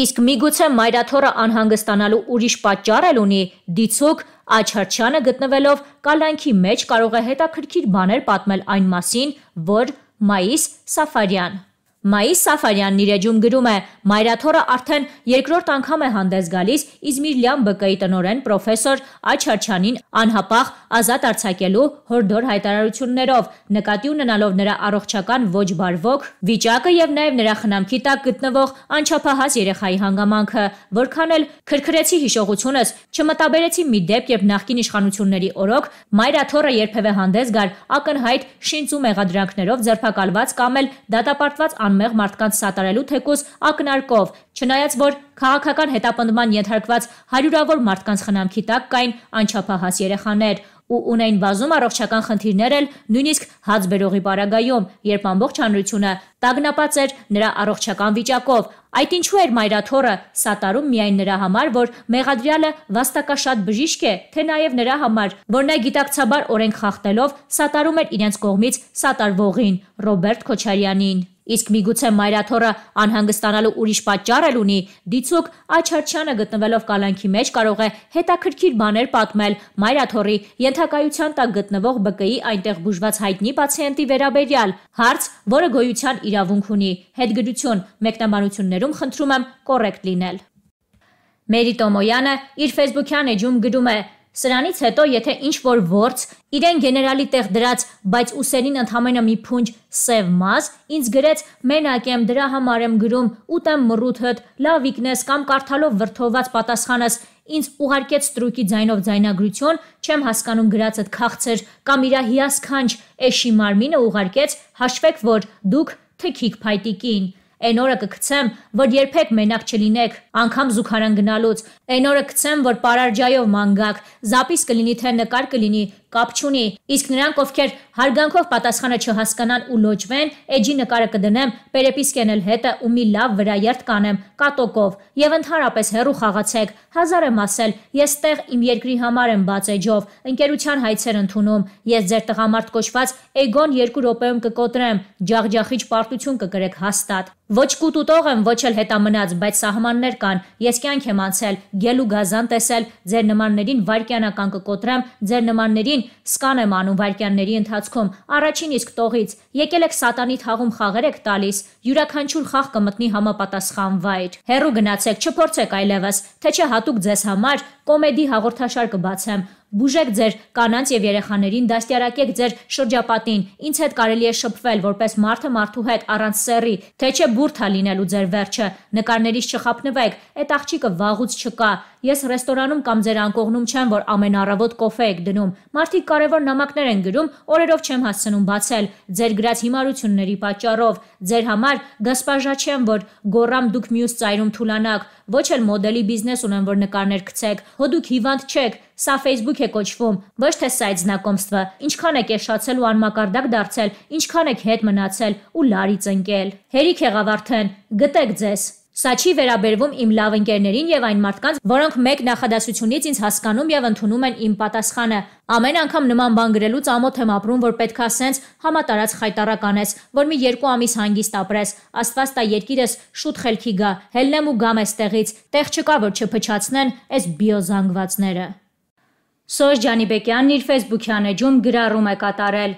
Իսկ միգուցե Մայրաթորը անհանգստանալու ուրիշ պատճառ էլ ունի՝ դիցուկ Աչարչյանը գտնվելով կալանքի մեջ կարող է հետաքրքիր բաներ պատմել այն մասին, որ Մայիս Սաֆարյան Մայի Սաֆարյանն իր էջում գրում է. «Մայրաթորը արդեն երկրորդ անգամ է հանդես գալիս Իզմիրլյան ԲԿ-ի տնօրեն պրոֆեսոր Աչարչյանին անհապաղ ազատ արձակելու հորդոր հայտարարություններով, նկատի ունենալով նրա առողջական ոչ բարվոք վիճակը եւ նաեւ նրա խնամքի տակ գտնվող անչափահաս երեխայի հանգամանքը, որքան էլ քրքրեցի հիշողությունս, չմտաբերեցի մի դեպք, երբ նախկին իշխանությունների օրոք Մայրաթորը երբևէ հանդես գար ակնհայտ շինծ ու մեղադրանքներով ձերբակալված կամ էլ դատապարտված ան անմեղ մարդկանց սատարելու թեկուզ ակնարկով, չնայած որ քաղաքական հետապնդման ենթարկված հարյուրավոր մարդկանց խնամքի տակ կային անչափահաս երեխաներ ու ունեին բազում առողջական խնդիրներ էլ նույնիսկ հաց բերողի բարագայում, երբ ամբողջ հանրությունը տագնապած էր նրա առողջական վիճակով։ Այդ ինչու էր Մայրաթորը սատարում միայն նրա համար, որ Մեղադրյալը վաստակաշատ բժիշկ է, թե նաև նրա համար, որ նա գիտակցաբար օրենք խախտելով սատարում էր իրենց կողմից սատարվողին Ռոբերտ Քոչարյանին։ Իսկ միգուցե Մայրաթորը անհանգստանալու ուրիշ պատճառ էլ ունի։ Դիցուկ Աչարչյանը գտնվելով կալանքի մեջ կարող է հետաքրքիր բաներ պատմել Մայրաթորի ենթակայության տակ գտնվող ԲԿ-ի այնտեղ բուժված հայտնի պացիենտի վերաբերյալ։ Հարց, որը գոյության իրավունք ունի։ Հետգրություն մեկնաբանություններում խնդրում եմ կոռեկտ լինել։ Մերի Տոմոյանը իր Facebook-յան էջում գրում է. Սրանից հետո, եթե ինչ-որ ворց իրեն գեներալի տեղ դրած, բայց ուսերին ընդհանրապես մի փունջ սև մազ, ինձ գրեց մենակ եմ դրա համար եմ գրում, ուտեմ մռութդ, լավ իկնես կամ կարդալով վրթովված պատասխանս, ինձ ուղարկեց ստրուկի ձայնով ձայնագրություն, չեմ հասկանում գրածդ քաղցր կամ իրա հիասքանչ էշի մարմինը ուղարկեց, հաշվեք որ դուք թքիկ փայտիկին Այն օրը կգցեմ, որ երբեք մենակ չլինեք, անգամ զուգարան գնալուց։ Այն օրը կգցեմ, որ պարարջայով ման գաք, զապիս կլինի թե նկար կլինի, կապ չունի։ Իսկ նրանք, ովքեր հարգանքով պատասխանը չհասկանան ու լոճվեն, էջի նկարը կդնեմ, պերեպիսկեն էլ հետը ու մի լավ վրայերթ կանեմ կատոկով եւ ընդհանրապես հերու խաղացեք։ Հազար եմ ասել, ես տեղ իմ երկրի համար եմ բաց էջով, ընկերության հայցեր ընդունում։ Ես ձեր տղամարդ կոչված Էգոն 2 րոպեում կկոտրեմ, ջախջախիչ պարտություն կգրեք հաստատ։ Ոչ կուտուտող եմ, ոչ էլ հետամնաց, բայց սահմաններ կան։ Ես կյանք եմ անցել, գել ու գազան տեսել, ձեր նմաններին վարքյանական կկոտրեմ, ձեր նմաններին Սկան եմ անում վարկյանների ընթացքում, առաջին իսկ տողից, եկել եք սատանի թաղում խաղեր եք տալիս, յուրաքանչյուր խաղ կմտնի համապատասխան վայր։ Հերու գնացեք, չփորձեք այլևս, թե չէ հատուկ ձեզ համար կոմեդի հաղորդաշար կբացեմ, Բուժեք ձեր կանանց եւ երեխաներին, դաստիարակեք ձեր շրջապատին։ Ինչ հետ կարելի է շփվել որպես մարդը մարդու հետ առանց սեռի, թե չէ բուրթա լինելու ձեր վերջը։ Նկարներից չխափնվեք, այդ աղջիկը վաղուց չկա։ Ես ռեստորանում կամ ձեր անկողնում չեմ, որ ամեն առավոտ կոֆե եք դնում։ Մարդիկ կարևոր նամակներ են գրում, օրերով չեմ հասցնում բացել։ Ձեր գրած հիմարությունների պատճառով ձեր համար գասպաժա չեմ, որ գորամ դուք մյուս ծայրում թուլանաք, ոչ էլ մոդելի բիզնես ունեմ, որ նկարներ գցեք։ Հո դուք հիվանդ չեք, Սա Facebook է կոչվում, ոչ թե սայթ զնակոմստվը։ Ինչքան եք եշացել ու անմակարդակ դարձել, ինչքան եք հետ մնացել ու լարից ընկել։ Հերիք եղավ արդեն, գտեք ձեզ։ Սա չի վերաբերվում իմ լավ ընկերներին եւ այն մարդկանց, որոնք մեկ նախադասությունից ինձ հասկանում եւ ընդունում են իմ պատասխանը։ Ամեն անգամ նման բան գրելուց ամոթ եմ ապրում, որ պետքա սենց համատարած խայտարակ անես, որ մի երկու ամիս հանգիստ ապրես, Աստված տա երկիրս շուտ խելքի գա, հելնեմ ու գամ էստեղից, տեղ չկա որ չփչացնեն այս բիոզանգվածները։ Սոժ Ջանիբեկյանն իր Facebook-յան էջում գրառում է կատարել.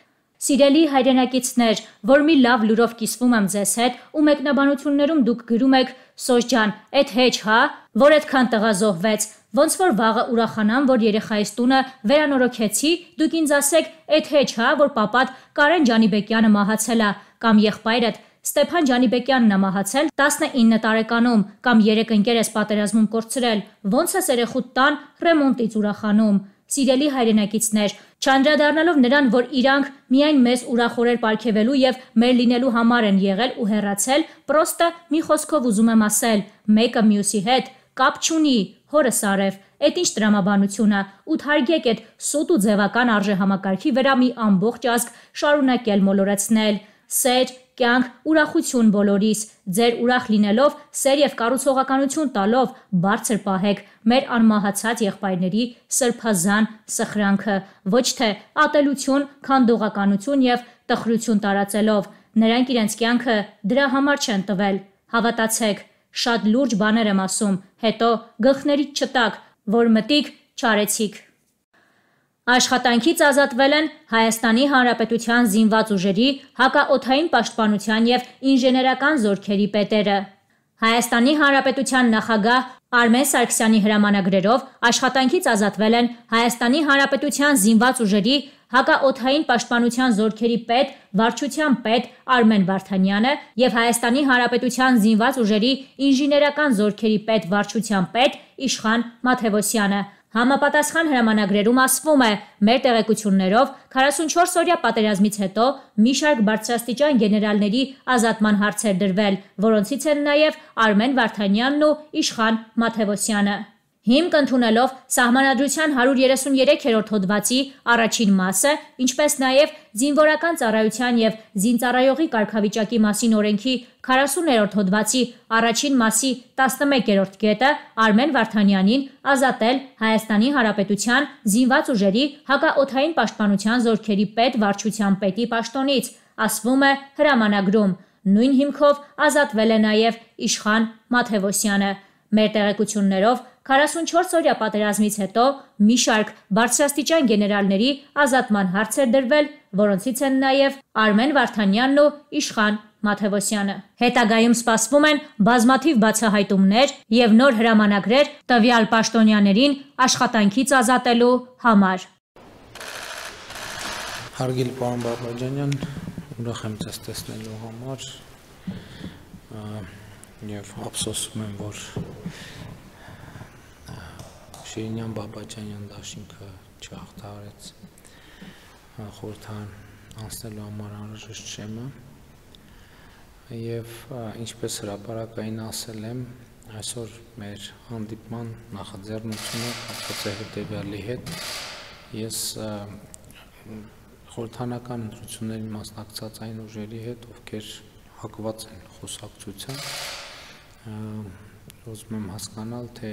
Սիրելի հայրենակիցներ, որ մի լավ լուրով կիսվում եմ ձեզ հետ ու մեկնաբանություններում դուք գրում եք Սոժ ջան, այդ հեչ հա, որ այդքան տղա զոհվեց, ոնց որ վաղը ուրախանամ, որ երեխայիս տունը վերանորոգեցի, դուք ինձ ասեք, այդ հեչ հա, որ papat Կարեն Ջանիբեկյանը մահացել է կամ եղբայրդ Ստեփան Ջանիբեկյանն է մահացել 19 տարեկանում կամ 3 ընկերս պատերազմում կորցրել։ Ոնց է երեխուդ տան ռեմոնտից ուրախանում։ Սիրելի հայրենակիցներ, չանդրադառնալով նրան, որ իրանք միայն մեզ ուրախորեր ապարգևելու եւ մեր լինելու համար են եղել ու հեռացել, պրոստը մի խոսքով ուզում եմ ասել, մեկը մյուսի հետ կապ չունի, հորս արև, Էդ ինչ դրամաբանությունը ու թարգեք այդ սոտ ու ձևական արժեհամակարգի վրա մի ամբողջ ազգ շարունակել մոլորեցնել։ Սեր, կյանք ուրախություն բոլորիս, ձեր ուրախ լինելով, սեր եւ կառուցողականություն տալով բարձր պահեք մեր անմահացած եղբայրների սրբազան սխրանքը, ոչ թե ատելություն, քանդողականություն եւ տխրություն տարածելով։ Նրանք իրենց կյանքը դրա համար չեն տվել։ Հավատացեք, շատ լուրջ բաներ եմ ասում, հետո գլխներից չտակ, որ մտիկ չարեցիք։ Աշխատանքից ազատվել են Հայաստանի Հանրապետության զինված ուժերի հակաօթային պաշտպանության եւ ինժեներական զորքերի պետերը։ Հայաստանի Հանրապետության նախագահ Արմեն Սարգսյանի հրամանագրերով աշխատանքից ազատվել են Հայաստանի Հանրապետության զինված ուժերի հակաօթային պաշտպանության զորքերի պետ, վարչության պետ Արմեն Վարդանյանը եւ Հայաստանի Հանրապետության զինված ուժերի ինժեներական զորքերի պետ, վարչության պետ Իշխան Մաթևոսյանը։ Համապատասխան հրամանագրերում ասվում է. «Մեր տեղեկություններով 44 օրյա պատերազմից հետո մի շարք բարձրաստիճան գեներալների ազատման հարցեր դրվել, որոնցից են նաև Արմեն Վարդանյանն ու Իշխան Մաթևոսյանը»։ Հիմք ընդունելով Սահմանադրության 133-րդ հոդվածի առաջին մասը, ինչպես նաև Զինվորական ծառայության եւ զինծառայողի կարգավիճակի մասին օրենքի 40-րդ հոդվածի առաջին մասի 11-րդ կետը Արմեն Վարդանյանին ազատել Հայաստանի Հանրապետության զինված ուժերի հակաօթային պաշտպանության զորքերի պետ վարչության պետի պաշտոնից, ասվում է հրամանագրում։ Նույն հիմքով ազատվել է նաև Իշխան Մաթևոսյանը։ Մեր տեղեկություններով 44-օրյա պատերազմից հետո մի շարք բարձրաստիճան գեներալների ազատման հարցեր դրվել, որոնցից են նաև Արմեն Վարդանյանն ու Իշխան Մաթևոսյանը։ Հետագայում սպասվում են բազմաթիվ բացահայտումներ եւ նոր հրամանագրեր տվյալ պաշտոնյաներին աշխատանքից ազատելու համար։ Հարգելի պարոն Բաբաջանյան, ուրախ եմ ձեզ տեսնելու համար եւ ափսոսում եմ, որ Շիրինյան Բաբաջանյան դաշինքը չհաղթահարեց խորհրդարան անցնելու համար անհրաժեշտ շեմը եւ ինչպես հրապարակային ասել եմ այսօր մեր հանդիպման նախաձեռնությունը կապված է հետեւյալի հետ ես խորհրդանական ընտրություններին մասնակցած այն ուժերի հետ ովքեր հակված են խոսակցության ուզում եմ հասկանալ թե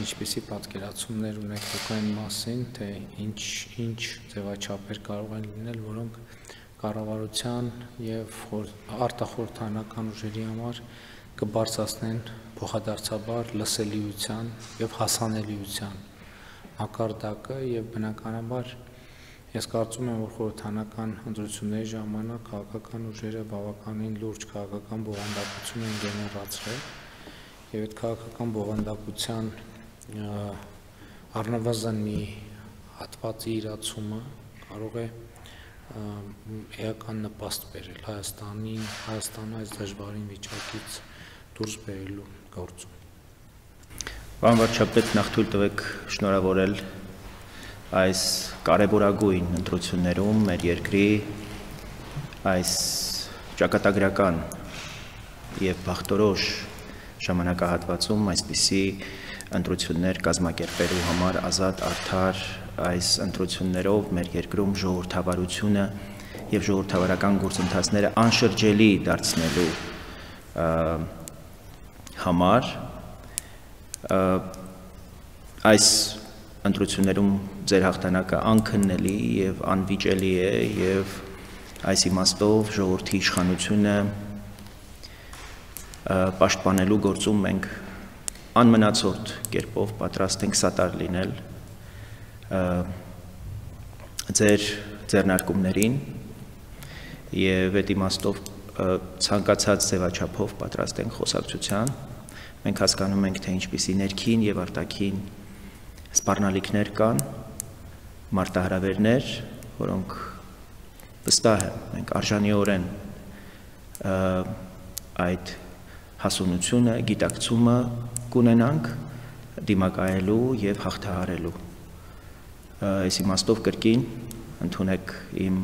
ինչպիսի պատկերացումներ ունեք դուք այն մասին, թե ինչ ինչ ձևաչափեր կարող են լինել, որոնք կառավարության եւ արտախորհրդանական ուժերի համար կբարձրացնեն փոխադարձաբար լսելիության եւ հասանելիության ակարդակը եւ բնականաբար ես կարծում եմ որ խորհրդանական ընտրությունների ժամանակ քաղաքական ուժերը բավականին լուրջ քաղաքական բովանդակություն են գեներացրել եւ այդ քաղաքական բովանդակության առնվազն մի հատվածի իրացումը կարող է էական նպաստ բերել Հայաստանին, Հայաստանը այս դժվարին վիճակից դուրս բերելու գործում։ Պարոն վարչապետ, նախ թույլ տվեք շնորհավորել այս կարևորագույն ընտրություններում մեր երկրի այս ճակատագրական եւ բախտորոշ ժամանակահատվածում այսպիսի ընտրություններ կազմակերպելու համար ազատ արդար այս ընտրություններով մեր երկրում ժողովրդավարությունը եւ ժողովրդավարական գործընթացները անշրջելի դարձնելու համար այս ընտրություններում ձեր հաղթանակը անքննելի եւ անվիճելի է եւ այս իմաստով ժողովրդի իշխանությունը պաշտպանելու գործում մենք անմնացորդ կերպով պատրաստ ենք սատար լինել ձեր ձեռնարկումներին եւ այդ իմաստով ցանկացած ձևաչափով պատրաստ ենք խոսակցության։ Մենք հասկանում ենք, թե ինչպիսի ներքին եւ արտաքին սպառնալիքներ կան, մարտահրավերներ, որոնք վստահ եմ, մենք արժանիորեն այդ հասունությունը, գիտակցումը կունենանք դիմակայելու եւ հաղթահարելու։ Այս իմաստով կրկին ընդունեք իմ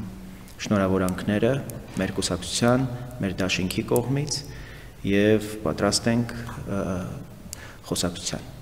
շնորհավորանքները մեր կուսակցության, մեր դաշինքի կողմից եւ պատրաստ ենք խոսակցության։